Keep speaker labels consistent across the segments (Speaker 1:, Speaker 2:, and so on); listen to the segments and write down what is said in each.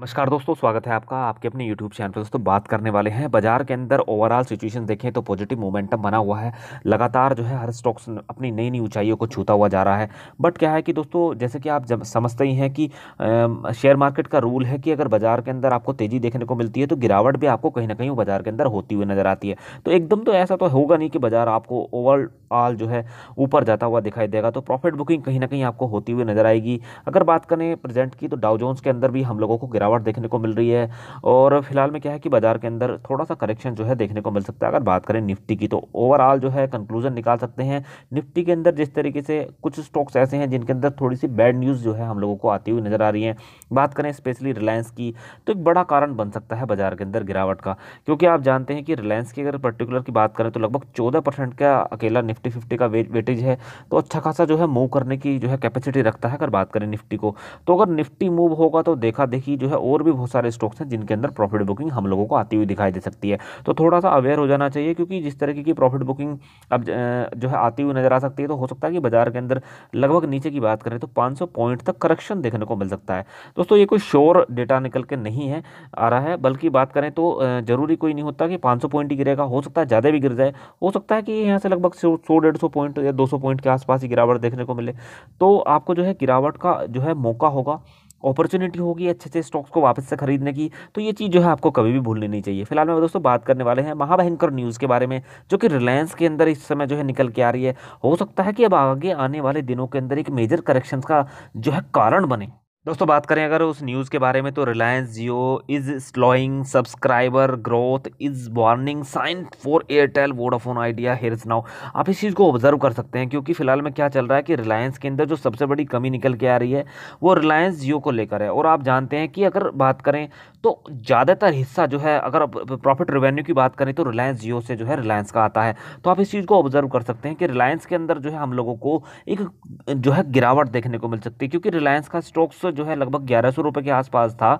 Speaker 1: नमस्कार दोस्तों स्वागत है आपका आपके अपने यूट्यूब चैनल पर दोस्तों बात करने वाले हैं बाजार के अंदर ओवरऑल सिचुएशन देखें तो पॉजिटिव मोमेंटम बना हुआ है लगातार जो है हर स्टॉक्स अपनी नई नई ऊंचाइयों को छूता हुआ जा रहा है बट क्या है कि दोस्तों जैसे कि आप जब समझते ही हैं कि शेयर मार्केट का रूल है कि अगर बाजार के अंदर आपको तेज़ी देखने को मिलती है तो गिरावट भी आपको कहीं ना कहीं बाजार के अंदर होती हुई नज़र आती है तो एकदम तो ऐसा तो होगा नहीं कि बाजार आपको ओवर ऑल जो है ऊपर जाता हुआ दिखाई देगा तो प्रॉफिट बुकिंग कहीं ना कहीं आपको होती हुई नजर आएगी अगर बात करें प्रेजेंट की तो डाउजोन्स के अंदर भी हम लोगों को गिरावट देखने को मिल रही है और फिलहाल में क्या है कि बाजार के अंदर थोड़ा सा करेक्शन जो है देखने को मिल सकता है अगर बात करें निफ्टी की तो ओवरऑल जो है कंक्लूजन निकाल सकते हैं निफ्टी के अंदर जिस तरीके से कुछ स्टॉक्स ऐसे हैं जिनके अंदर थोड़ी सी बैड न्यूज़ जो है हम लोगों को आती हुई नज़र आ रही है बात करें स्पेशली रिलायंस की तो एक बड़ा कारण बन सकता है बाजार के अंदर गिरावट का क्योंकि आप जानते हैं कि रिलायंस की अगर पर्टिकुलर की बात करें तो लगभग चौदह का अकेला निफ्टी फिफ्टी का वेटेज है तो अच्छा खासा जो है मूव करने की जो है कैपेसिटी रखता है अगर बात करें निफ्टी को तो अगर निफ्टी मूव होगा तो देखा देखी जो है और भी बहुत सारे स्टॉक्स हैं जिनके अंदर प्रॉफिट बुकिंग हम लोगों को आती हुई दिखाई दे सकती है तो थोड़ा सा अवेयर हो जाना चाहिए क्योंकि जिस तरीके की प्रॉफिट बुकिंग अब जो है आती हुई नज़र आ सकती है तो हो सकता है कि बाजार के अंदर लगभग नीचे की बात करें तो 500 पॉइंट तक करेक्शन देखने को मिल सकता है दोस्तों ये कोई श्योर डेटा निकल के नहीं है आ रहा है बल्कि बात करें तो ज़रूरी कोई नहीं होता कि 500 पॉइंट ही गिरेगा हो सकता है ज़्यादा भी गिर जाए हो सकता है कि यहाँ से लगभग सौ डेढ़ सौ पॉइंट या दो सौ पॉइंट के आसपास ही गिरावट देखने को मिले तो आपको जो है गिरावट का जो है मौका होगा अपॉर्चुनिटी होगी अच्छे अच्छे स्टॉक्स को वापस से खरीदने की तो ये चीज़ जो है आपको कभी भी भूलनी नहीं चाहिए फिलहाल मैं दोस्तों बात करने वाले हैं महाभयंकर न्यूज़ के बारे में जो कि रिलायंस के अंदर इस समय जो है निकल के आ रही है हो सकता है कि अब आगे आने वाले दिनों के अंदर एक मेजर करेक्शन का जो है कारण बने दोस्तों बात करें अगर उस न्यूज़ के बारे में तो Reliance Jio is slowing subscriber growth is warning sign for Airtel Vodafone Idea here now आप इस चीज़ को ऑब्जर्व कर सकते हैं क्योंकि फिलहाल में क्या चल रहा है कि रिलायंस के अंदर जो सबसे बड़ी कमी निकल के आ रही है वो रिलायंस जियो को लेकर है और आप जानते हैं कि अगर बात करें तो ज़्यादातर हिस्सा जो है अगर प्रॉफिट रेवेन्यू की बात करें तो रिलायंस जियो से जो है रिलायंस का आता है तो आप इस चीज़ को ऑब्जर्व कर सकते हैं कि रिलायंस के अंदर जो है हम लोगों को एक जो है गिरावट देखने को मिल सकती है क्योंकि रिलायंस का स्टॉक्स जो है लगभग ग्यारह सौ के आसपास था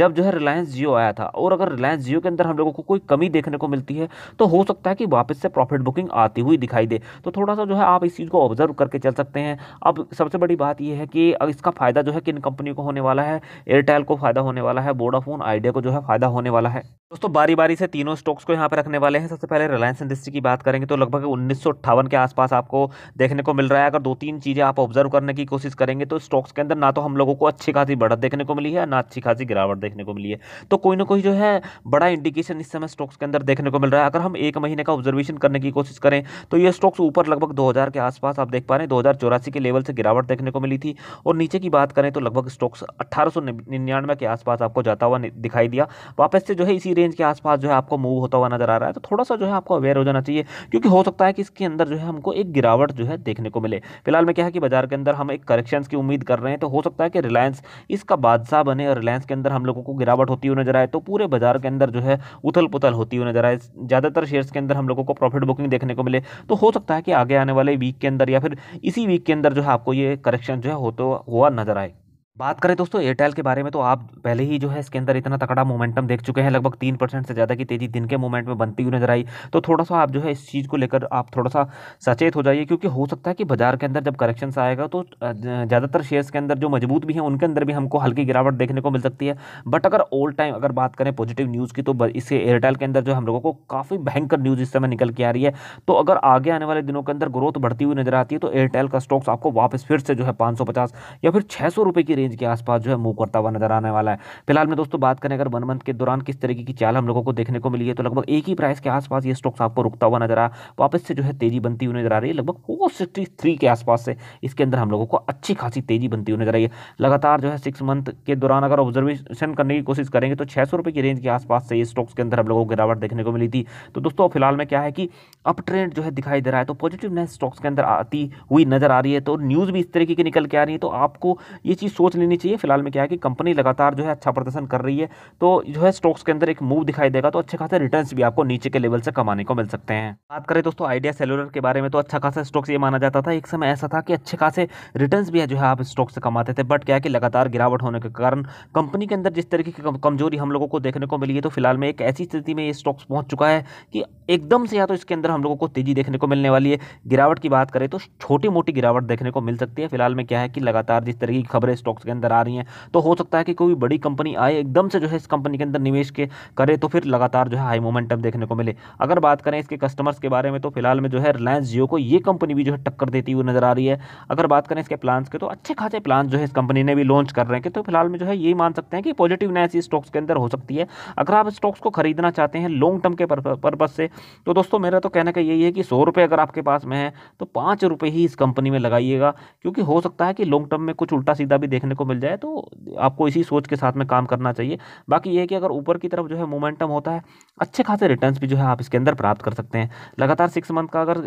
Speaker 1: जब जो है रिलायंस जियो आया था और अगर रिलायंस जियो के अंदर हम लोगों को कोई कमी देखने को मिलती है तो हो सकता है कि वापस से प्रॉफिट बुकिंग आती हुई दिखाई दे तो थोड़ा सा जो है आप इस चीज़ को ऑब्जर्व करके चल सकते हैं अब सबसे बड़ी बात यह है कि इसका फ़ायदा जो है किन कंपनी को होने वाला है एयरटेल को फ़ायदा होने वाला है वोडाफोन आइडिया को जो है फ़ायदा होने वाला है दोस्तों बारी बारी से तीनों स्टॉक्स को यहाँ पर रखने वाले हैं सबसे पहले रिलायंस इंडस्ट्री की बात करेंगे तो लगभग उन्नीस के आसपास आपको देखने को मिल रहा है अगर दो तीन चीज़ें आप ऑब्जर्व करने की कोशिश करेंगे तो स्टॉक्स के अंदर ना तो हम लोगों को अच्छी खासी बढ़त देखने को मिली है ना अच्छी खासी गिरावट देखने को मिली है तो कोई ना कोई जो है बड़ा इंडिकेशन इस समय स्टॉक्स के अंदर देखने को मिल रहा है अगर हम एक महीने का ऑब्जर्वेशन करने की कोशिश करें तो ये स्टॉक्स ऊपर लगभग दो के आसपास आप देख पा रहे हैं दो के लेवल से गिरावट देखने को मिली थी और नीचे की बात करें तो लगभग स्टॉक्स अट्ठारह के आसपास आपको जाता हुआ दिखाई दिया वापस से जो है इसी रेंज के आसपास जो है आपको मूव होता हुआ नजर आ रहा है तो थोड़ा सा जो है आपको अवेयर हो जाना चाहिए क्योंकि हो सकता है कि इसके अंदर जो है हमको एक गिरावट जो है देखने को मिले फिलहाल में क्या है कि बाजार के अंदर हम एक करेक्शन की उम्मीद कर रहे हैं तो हो सकता है कि रिलायंस रिलायंस इसका बादशाह बने और रिलायंस के अंदर हम लोगों को गिरावट होती हुई नजर आए तो पूरे बाजार के अंदर जो है उथल पुथल होती हुई नजर आए ज़्यादातर शेयर्स के अंदर हम लोगों को प्रॉफिट बुकिंग देखने को मिले तो हो सकता है कि आगे आने वाले वीक के अंदर या फिर इसी वीक के अंदर जो है आपको ये करेक्शन जो है होता तो हुआ नजर आए बात करें दोस्तों एयरटेल के बारे में तो आप पहले ही जो है इसके अंदर इतना तकड़ा मोमेंटम देख चुके हैं लगभग तीन परसेंट से ज़्यादा की तेज़ी दिन के मोमेंट में बनती हुई नजर आई तो थोड़ा सा आप जो है इस चीज़ को लेकर आप थोड़ा सा सचेत हो जाइए क्योंकि हो सकता है कि बाजार के अंदर जब करेक्शन आएगा तो ज़्यादातर शेयर्स के अंदर जो मजबूत भी हैं उनके अंदर भी हमको हल्की गिरावट देखने को मिल सकती है बट अगर ऑल टाइम अगर बात करें पॉजिटिव न्यूज़ की तो इससे एयरटेल के अंदर जो हम लोगों को काफ़ी भयंकर न्यूज़ इस समय निकल के आ रही है तो अगर आगे आने वाले दिनों के अंदर ग्रोथ बढ़ती हुई नजर आती है तो एयरटेल का स्टॉक्स आपको वापस फिर से जो है पाँच या फिर छः सौ की रेंज रेंज के आसपास जो है मूव करता हुआ नजर आने वाला है फिलहाल में दोस्तों बात करें अगर वन मंथ के दौरान किस तरीके की चाल हम लोगों को देखने को मिली है तो लगभग एक ही प्राइस के आसपास ये स्टॉक्स आपको रुकता हुआ नजर आ वापस से जो है तेजी बनती हुई नजर आ रही है लगभग फोर के आसपास से इसके अंदर हम लोगों को अच्छी खासी तेजी बनती हुई नजर आई है लगातार जो है सिक्स मंथ के दौरान अगर ऑब्जर्वेशन करने की कोशिश करेंगे तो छह की रेंज के आसपास से ये स्टॉक्स के अंदर हम लोगों को गिरावट देखने को मिली थी तो दोस्तों फिलहाल में क्या है कि अप ट्रेंड जो है दिखाई दे रहा है तो पॉजिटिवनेस स्टॉक्स के अंदर आती हुई नजर आ रही है तो न्यूज़ भी इस तरीके की निकल के आ रही है तो आपको ये चीज़ सोच लेनी चाहिए फिलहाल में क्या है कि कंपनी लगातार जो है अच्छा प्रदर्शन कर रही है तो जो है स्टॉक्स के अंदर एक मूव दिखाई देगा तो अच्छे खासे रिटर्न भी आपको नीचे के लेवल से कमाने को मिल सकते हैं बात करें दोस्तों आइडिया सेलुलर के बारे में तो अच्छा खासा स्टॉक्स ये माना जाता था एक समय ऐसा था कि अच्छे खासे रिटर्न भी जो है आप स्टॉक से कमाते थे बट क्या कि लगातार गिरावट होने के कारण कंपनी के अंदर जिस तरीके की कमजोरी हम लोगों को देखने को मिली है तो फिलहाल में एक ऐसी स्थिति में ये स्टॉक्स पहुंच चुका है कि एकदम से या तो इसके अंदर हम लोगों को तेजी देखने को मिलने वाली है गिरावट की बात करें तो छोटी मोटी गिरावट देखने को मिल सकती है फिलहाल में क्या है कि लगातार जिस तरीके की खबरें स्टॉक्स के अंदर आ रही हैं तो हो सकता है कि कोई बड़ी कंपनी आए एकदम से जो है इस कंपनी के अंदर निवेश के करे तो फिर लगातार जो है हाई मोमेंटम देखने को मिले अगर बात करें इसके कस्टमर्स के बारे में तो फिलहाल में जो है रिलायंस जियो को ये कंपनी भी जो है टक्कर देती हुई नजर आ रही है अगर बात करें इसके प्लान्स के तो अच्छे खासे प्लान जो है इस कंपनी ने भी लॉन्च कर रहे हैं तो फिलहाल में जो है यही मान सकते हैं कि पॉजिटिव नैस इस स्टॉक्स के अंदर हो सकती है अगर आप स्टॉक्स को खरीदना चाहते हैं लॉन्ग टर्म के पर्पज़ से तो दोस्तों मेरा तो कहने का यही है कि सौ अगर आपके पास में है तो पाँच ही इस कंपनी में लगाइएगा क्योंकि हो सकता है कि लॉन्ग टर्म में कुछ उल्टा सीधा भी देखने देखने को मिल जाए तो आपको इसी सोच के साथ में काम करना चाहिए बाकी ये है कि अगर ऊपर की तरफ जो है मोमेंटम होता है अच्छे खासे रिटर्न भी जो है आप इसके अंदर प्राप्त कर सकते हैं लगातार सिक्स मंथ का अगर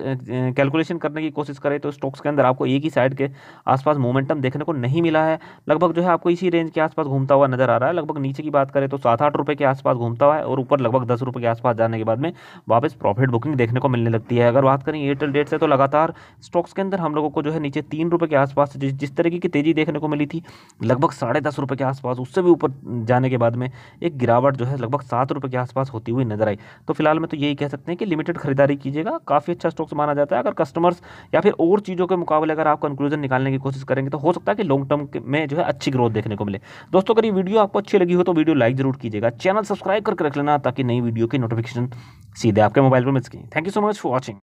Speaker 1: कैलकुलेशन करने की कोशिश करें तो स्टॉक्स के अंदर आपको एक ही साइड के आसपास मोमेंटम देखने को नहीं मिला है लगभग जो है आपको इसी रेंज के आसपास घूमता हुआ नजर आ रहा है लगभग नीचे की बात करें तो सात आठ रुपये के आसपास घूमता हुआ है और ऊपर लगभग दस रुपये के आसपास जाने के बाद में वापस प्रॉफिट बुकिंग देखने को मिलने लगती है अगर बात करें एयरटेल डेट से तो लगातार स्टॉक्स के अंदर हम लोगों को जो है नीचे तीन रुपये के आसपास जिस तरीके की तेजी देखने को मिली थी लगभग साढ़े दस रुपये के आसपास उससे भी ऊपर जाने के बाद में एक गिरावट जो है लगभग सात रुपये के आसपास होती हुई नजर आई तो फिलहाल में तो यही कह सकते हैं कि लिमिटेड खरीदारी कीजिएगा काफ़ी अच्छा स्टॉक्स माना जाता है अगर कस्टमर्स या फिर और चीज़ों के मुकाबले अगर आप कंक्लूजन निकालने की कोशिश करेंगे तो हो सकता है कि लॉन्ग टर्म में जो है अच्छी ग्रोथ देखने को मिले दोस्तों अगर ये वीडियो आपको अच्छी लगी हो तो वीडियो लाइक जरूर कीजिएगा चैनल सब्सक्राइब करके रख लेना ताकि नई वीडियो की नोटिफिकेशन सीधे आपके मोबाइल पर मिल सके thank you so much for watching